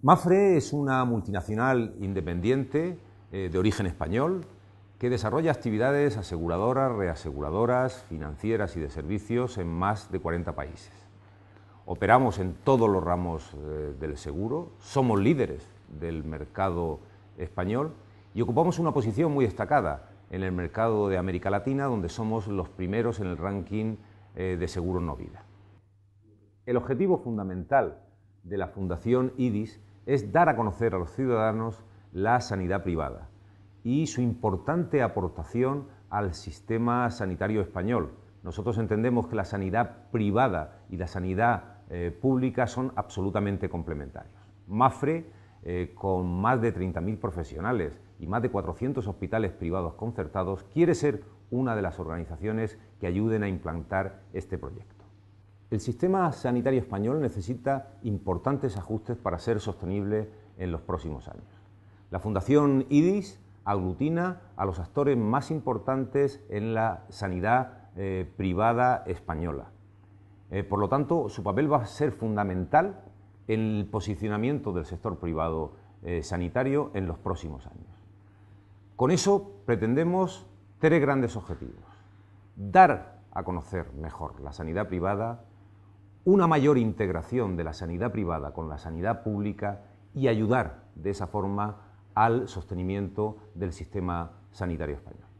Mafre es una multinacional independiente eh, de origen español que desarrolla actividades aseguradoras, reaseguradoras, financieras y de servicios en más de 40 países. Operamos en todos los ramos eh, del seguro, somos líderes del mercado español y ocupamos una posición muy destacada en el mercado de América Latina, donde somos los primeros en el ranking eh, de seguro no vida. El objetivo fundamental de la Fundación IDIS es dar a conocer a los ciudadanos la sanidad privada y su importante aportación al sistema sanitario español. Nosotros entendemos que la sanidad privada y la sanidad eh, pública son absolutamente complementarios. MAFRE, eh, con más de 30.000 profesionales y más de 400 hospitales privados concertados, quiere ser una de las organizaciones que ayuden a implantar este proyecto. El sistema sanitario español necesita importantes ajustes para ser sostenible en los próximos años. La Fundación IDIS aglutina a los actores más importantes en la sanidad eh, privada española. Eh, por lo tanto, su papel va a ser fundamental en el posicionamiento del sector privado eh, sanitario en los próximos años. Con eso pretendemos tres grandes objetivos. Dar a conocer mejor la sanidad privada, una mayor integración de la sanidad privada con la sanidad pública y ayudar de esa forma al sostenimiento del sistema sanitario español.